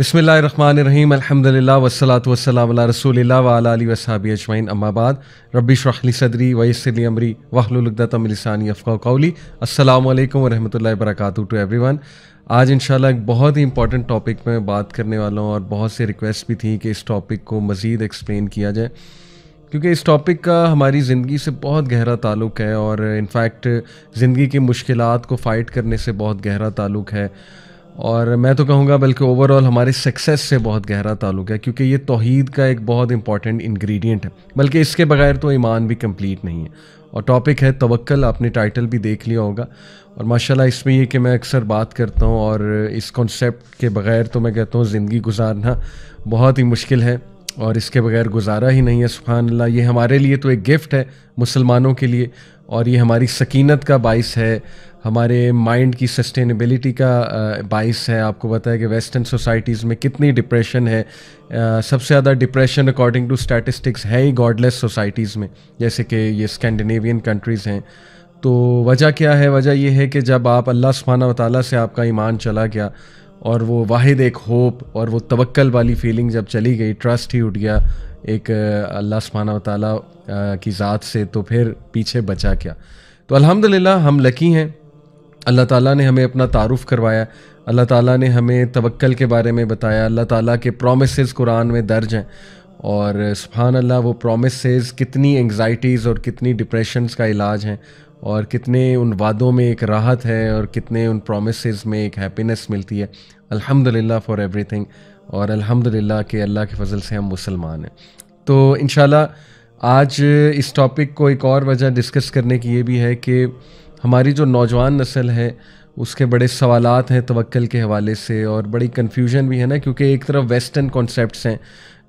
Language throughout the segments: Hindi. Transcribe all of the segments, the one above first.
बसमिल रहीम अलहमदिल्ला वसलात वसलाम रसोल्ला वाली वसाबी अजमाइन अम्माबाद रबी शाहली सदरी वयसली अमरी वाहलुलदातमलसानी अफ़ाक़ली अल्लाम वरहमल वर्क टू एवरी वन आज इंशाल्लाह एक बहुत ही इंपॉर्टेंट टॉपिक में बात करने वाला हूँ और बहुत से रिक्वेस्ट भी थी कि इस टॉपिक को मज़ीद एक्सप्लेन किया जाए क्योंकि इस टॉपिक का हमारी ज़िंदगी से बहुत गहरा ताल्लुक़ है और इनफैक्ट ज़िंदगी की मुश्किल को फ़ाइट करने से बहुत गहरा ताल्लुक़ है और मैं तो कहूँगा बल्कि ओवरऑल हमारे सक्सेस से बहुत गहरा ताल्लुक है क्योंकि ये तोहद का एक बहुत इंपॉर्टेंट इंग्रेडिएंट है बल्कि इसके बगैर तो ईमान भी कंप्लीट नहीं है और टॉपिक है तवक्ल आपने टाइटल भी देख लिया होगा और माशाल्लाह इसमें ये कि मैं अक्सर बात करता हूँ और इस कॉन्सेप्ट के बगैर तो मैं कहता हूँ ज़िंदगी गुजारना बहुत ही मुश्किल है और इसके बगैर गुजारा ही नहीं है सुबहान अल्लाह ये हमारे लिए तो एक गिफ्ट है मुसलमानों के लिए और ये हमारी सकीनत का बास है हमारे माइंड की सस्टेनेबिलिटी का बास है आपको पता है कि वेस्टर्न सोसाइटीज़ में कितनी डिप्रेशन है सबसे ज़्यादा डिप्रेशन अकॉर्डिंग टू स्टैटिस्टिक्स है ही गॉडलेस सोसाइटीज़ में जैसे कि ये स्कैंडिनेवियन कंट्रीज़ हैं तो वजह क्या है वजह यह है कि जब आप अल्लाह सुबहाना वाली से आपका ईमान चला गया और वो वाहिद एक होप और वो तवक्ल वाली फीलिंग जब चली गई ट्रस्ट ही उठ गया एक अल्लाह सुबहाना ताला की ज़ात से तो फिर पीछे बचा क्या तो अल्हम्दुलिल्लाह हम लकी हैं अल्लाह ताला ने हमें अपना तारुफ करवाया अल्लाह ताला ने हमें तवक्ल के बारे में बताया अल्लाह ताला के प्रोमिस कुरान में दर्ज हैं और सुबहान अल्लाह वो प्रोमिस कितनी एंग्जाइटीज़ और कितनी डिप्रेशन का इलाज हैं और कितने उन वादों में एक राहत है और कितने उन प्रोमिस में एक हैप्पीनेस मिलती है अल्हम्दुलिल्लाह फॉर एवरीथिंग और अल्हम्दुलिल्लाह के अल्लाह के फजल से हम मुसलमान हैं तो इन आज इस टॉपिक को एक और वजह डिस्कस करने की ये भी है कि हमारी जो नौजवान नस्ल है उसके बड़े सवाल हैं तवक्ल के हवाले से और बड़ी कन्फ्यूजन भी है ना क्योंकि एक तरफ वेस्टर्न कॉन्सेप्ट हैं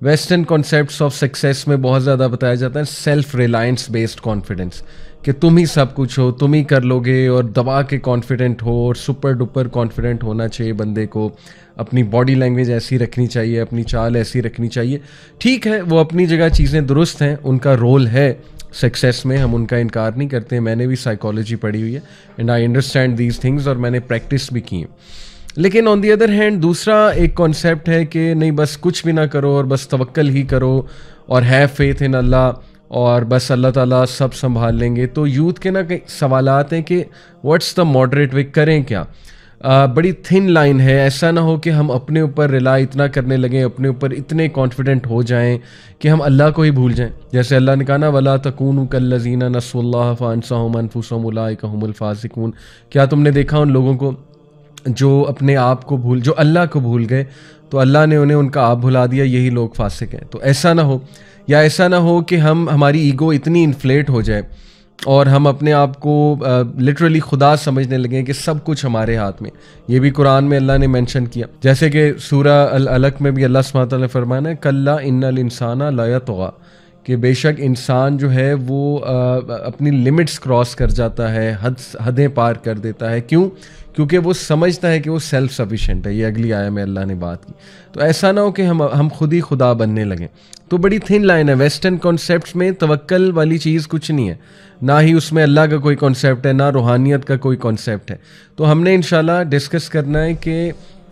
वेस्टर्न कॉन्सेप्ट ऑफ सक्सेस में बहुत ज़्यादा बताया जाता है सेल्फ रिलायंस बेस्ड कॉन्फिडेंस कि तुम ही सब कुछ हो तुम ही कर लोगे और दबा के कॉन्फिडेंट हो और सुपर डुपर कॉन्फिडेंट होना चाहिए बंदे को अपनी बॉडी लैंग्वेज ऐसी रखनी चाहिए अपनी चाल ऐसी रखनी चाहिए ठीक है वो अपनी जगह चीज़ें दुरुस्त हैं उनका रोल है सक्सेस में हम उनका इनकार नहीं करते मैंने भी साइकोलॉजी पढ़ी हुई है and I understand these things और मैंने प्रैक्टिस भी की लेकिन ऑन दी अदर हैंड दूसरा एक कॉन्सेप्ट है कि नहीं बस कुछ भी ना करो और बस तवक्ल ही करो और हैव फेथ इन अल्लाह और बस अल्लाह ताला सब संभाल लेंगे तो यूथ के ना कई सवाल हैं कि व्हाट्स द मॉडरेट वे करें क्या आ, बड़ी थिन लाइन है ऐसा ना हो कि हम अपने ऊपर रिला इतना करने लगें अपने ऊपर इतने कॉन्फिडेंट हो जाएं कि हम अल्लाह को ही भूल जाएं जैसे अल्लाह ने कहा ना वला तकून कल्लजीना नसोल्ला फ़ानसाहम अनफुसमफ़ासिकून क्या तुमने देखा उन लोगों को जो अपने आप को भूल जो अल्लाह को भूल गए तो अल्लाह ने उन्हें उनका आप भुला दिया यही लोग फासिक हैं तो ऐसा ना हो या ऐसा ना हो कि हम हमारी ईगो इतनी इन्फ्लेट हो जाए और हम अपने आप को लिटरली खुदा समझने लगे कि सब कुछ हमारे हाथ में ये भी कुरान में अल्लाह ने मेंशन किया जैसे कि सूरह अल अलक में भी अल्लाह सुबह फरमाना कल्ला इन्ना इंसाना लया तोगा कि बेशक इंसान जो है वो आ, अपनी लिमिट्स क्रॉस कर जाता है हद हदें पार कर देता है क्यों क्योंकि वो समझता है कि वो सेल्फ सफिशेंट है ये अगली आया में अल्लाह ने बात की तो ऐसा ना हो कि हम हम खुद ही खुदा बनने लगें तो बड़ी थिन लाइन है वेस्टर्न कॉन्सेप्ट में तवक्ल वाली चीज़ कुछ नहीं है ना ही उसमें अल्लाह का कोई कॉन्सेप्ट है ना रूहानियत का कोई कॉन्सेप्ट है तो हमने इन डिस्कस करना है कि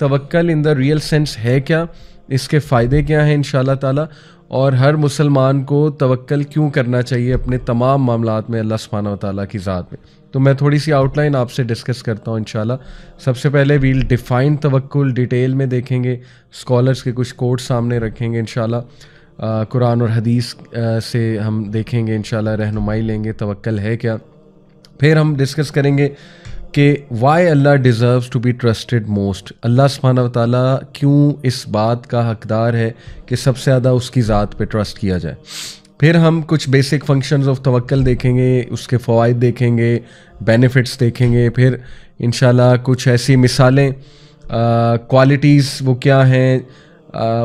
तवक्ल इन द रियल सेंस है क्या इसके फ़ायदे क्या हैं इन ताला और हर मुसलमान को तवक्ल क्यों करना चाहिए अपने तमाम मामला में अल्लाह सुबहाना ताली की ज़ात में तो मैं थोड़ी सी आउटलाइन आपसे डिस्कस करता हूँ इन सबसे पहले वील डिफ़ाइन तवक्ल डिटेल में देखेंगे स्कॉलर्स के कुछ कोर्ट सामने रखेंगे इन कुरान और हदीस से हम देखेंगे इन शहनुमाई लेंगे तवक्ल है क्या फिर हम डिस्कस करेंगे कि वाई अल्लाह deserve to be trusted most अल्लाह सुबहाना वाली क्यों इस बात का हकदार है कि सबसे ज़्यादा उसकी ज़ात पे ट्रस्ट किया जाए फिर हम कुछ बेसिक फंक्शंस ऑफ तवक्ल देखेंगे उसके फ़वाद देखेंगे बेनिफिट्स देखेंगे फिर इन कुछ ऐसी मिसालें क्वालिटीज़ वो क्या हैं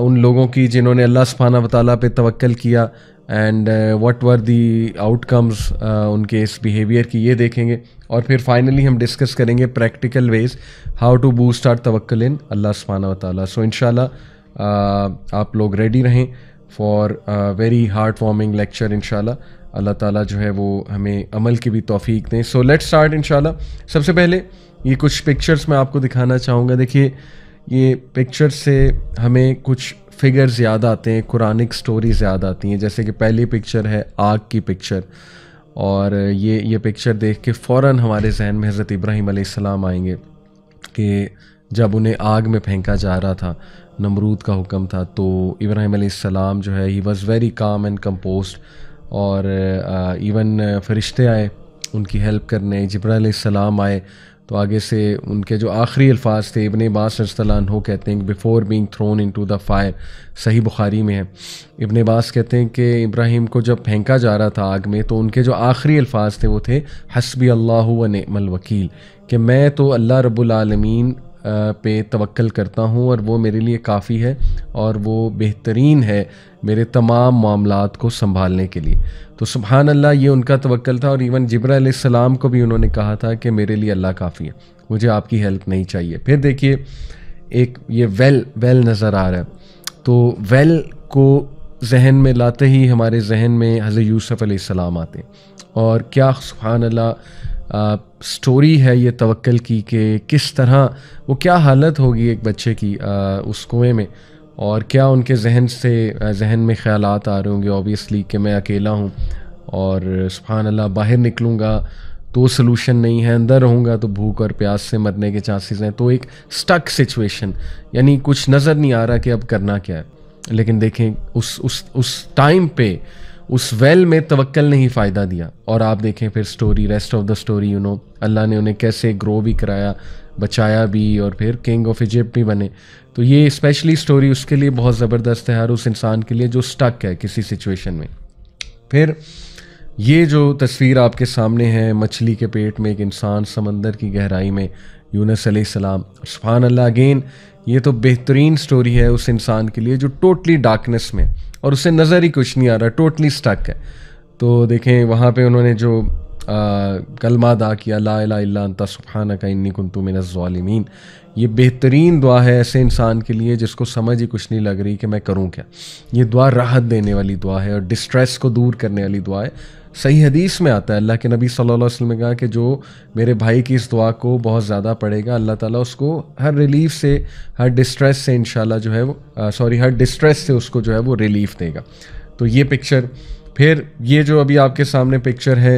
उन लोगों की जिन्होंने अल्लाह सुबहाना वाली पे तवक्ल किया and what were the outcomes उनके इस बिहेवियर की ये देखेंगे और फिर फाइनली हम डिस्कस करेंगे practical ways how to boost our तवक्ल इन अल्लाह सुबहाना ताली सो इन आप लोग रेडी रहें for very heart warming lecture इन अल्लाह ताला जो है वो हमें अमल की भी तोफ़ी दें सो लेट्स स्टार्ट इन सबसे पहले ये कुछ पिक्चर्स मैं आपको दिखाना चाहूँगा देखिए ये पिक्चर से हमें कुछ फिगर्स याद आते हैं कुरानिक स्टोरीज याद आती हैं जैसे कि पहली पिक्चर है आग की पिक्चर और ये ये पिक्चर देख के फ़ौर हमारे जहन में हज़रत इब्राहिम सलाम आएंगे कि जब उन्हें आग में फेंका जा रहा था नमरूद का हुक्म था तो इब्राहिम सलाम जो है he was very calm and composed और इवन फरिश्ते आए उनकी हेल्प करने जब्राम आए तो आगे से उनके जो आखिरी अल्फाज थे इबन बास हो कहते हैं before being thrown into the fire सही बुखारी में है इबन बास कहते हैं कि इब्राहिम को जब फेंका जा रहा था आग में तो उनके जो आखिरी अल्फाज थे वो थे हसबी अल्लाह व नमल वकील कि मैं तो अल्लाह रब्बुल पे तवक्ल करता हूँ और वो मेरे लिए काफ़ी है और वो बेहतरीन है मेरे तमाम मामला को संभालने के लिए तो सुबहान अल्लाह ये उनका तवक्ल था और इवन जब्राम को भी उन्होंने कहा था कि मेरे लिए अल्लाह काफ़ी है मुझे आपकी हेल्प नहीं चाहिए फिर देखिए एक ये वेल वेल नज़र आ रहा है तो वेल को जहन में लाते ही हमारे जहन में हज़र यूसुफ़ आते हैं और क्या सुबहान अल्लाह स्टोरी है ये तवक्ल की कि किस तरह वो क्या हालत होगी एक बच्चे की आ, उस कुएँ में और क्या उनके जहन से जहन में ख्याल आ रहे होंगे ऑबियसली कि मैं अकेला हूँ और सुबहान अल्लाह बाहर निकलूँगा तो सलूशन नहीं है अंदर रहूँगा तो भूख और प्यास से मरने के चांसेस हैं तो एक स्टक सिचुएशन यानी कुछ नज़र नहीं आ रहा कि अब करना क्या है लेकिन देखें उस उस उस टाइम पे उस वेल में तवक्ल ने ही फ़ायदा दिया और आप देखें फिर story rest of the story you know अल्लाह ने उन्हें कैसे ग्रो भी कराया बचाया भी और फिर किंग ऑफ इजिप्ट भी बने तो ये स्पेशली स्टोरी उसके लिए बहुत ज़बरदस्त है हर उस इंसान के लिए जो स्टक है किसी सिचुएशन में फिर ये जो तस्वीर आपके सामने है मछली के पेट में एक इंसान समंदर की गहराई में यूनस सलाम सुफ़ान अल्लाह अगेन ये तो बेहतरीन स्टोरी है उस इंसान के लिए जो टोटली डार्कनेस में और उसे नज़र ही कुछ नहीं आ रहा टोटली स्टक है तो देखें वहाँ पे उन्होंने जो कलमा अदा किया ला अल्लाह का इन्नी कुंतु मिनज़ालमीन ये बेहतरीन दुआ है ऐसे इंसान के लिए जिसको समझ ही कुछ नहीं लग रही कि मैं करूँ क्या ये दुआ राहत देने वाली दुआ है और डिस्ट्रेस को दूर करने वाली दुआ है सही हदीस में आता है अल्लाह के नबी सल्लल्लाहु अलैहि वसल्लम ने कहा कि जो मेरे भाई की इस दुआ को बहुत ज़्यादा पढ़ेगा अल्लाह ताला उसको हर रिलीफ से हर डिस्ट्रेस से इन जो है वो सॉरी हर डिस्ट्रेस से उसको जो है वो रिलीफ देगा तो ये पिक्चर फिर ये जो अभी आपके सामने पिक्चर है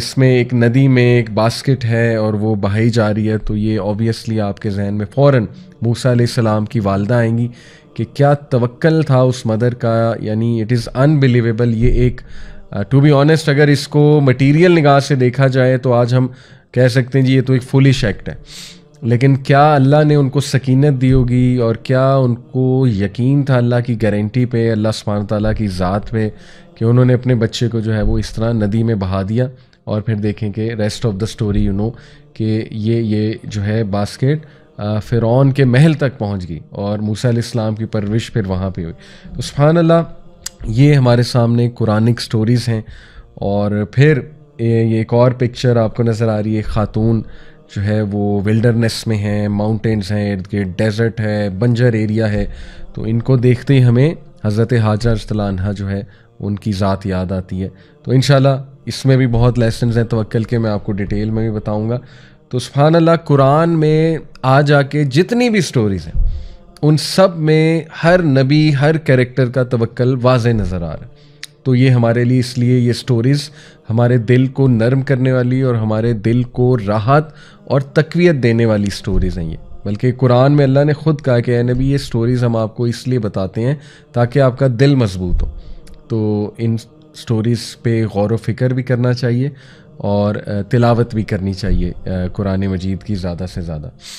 इसमें एक नदी में एक बास्केट है और वो बहाई जा रही है तो ये ऑब्वियसली आपके जहन में फ़ौर मूसा सलाम की वालदा आएंगी कि क्या तवक्ल था उस मदर का यानी इट इज़ अनबिलीवेबल ये एक टू बी ऑनेस्ट अगर इसको मटेरियल निगाह से देखा जाए तो आज हम कह सकते हैं जी ये तो एक फुलिश एक्ट है लेकिन क्या अल्लाह ने उनको सकीनत दी होगी और क्या उनको यकीन था अल्लाह की गारंटी पे अल्लाह सुबहान तला की ज़ात पे कि उन्होंने अपने बच्चे को जो है वो इस तरह नदी में बहा दिया और फिर देखें कि rest of the story you know कि ये ये जो है बास्केट uh, फ़िरौन के महल तक पहुंच गई और मूसा इस्लाम की परवरिश फिर वहाँ पे हुई तो अल्लाह ये हमारे सामने कुरानिक स्टोरीज़ हैं और फिर ये एक और पिक्चर आपको नज़र आ रही है ख़ातून जो है वो विल्डरनेस में है माउंटेंस हैं इर्द गिर्द डेजर्ट है बंजर एरिया है तो इनको देखते ही हमें हज़रत हाजरा अजतलानहा जो है उनकी ज़ात याद आती है तो इन इसमें भी बहुत लेसन हैं तवक्ल के मैं आपको डिटेल में भी बताऊँगा तो सुबहान अल्लाह कुरान में आ जाके जितनी भी स्टोरीज़ हैं उन सब में हर नबी हर कैरेक्टर का तवक्ल वाज नज़र आ रहा है तो ये हमारे लिए इसलिए ये स्टोरीज़ हमारे दिल को नरम करने वाली और हमारे दिल को राहत और तकवीत देने वाली स्टोरीज़ हैं ये बल्कि कुरान में अल्लाह ने ख़ुद कहा कि ए नबी ये स्टोरीज़ हम आपको इसलिए बताते हैं ताकि आपका दिल मजबूत हो तो इन स्टोरीज़ पे गौर व फिक्र भी करना चाहिए और तिलावत भी करनी चाहिए कुरान मजीद की ज़्यादा से ज़्यादा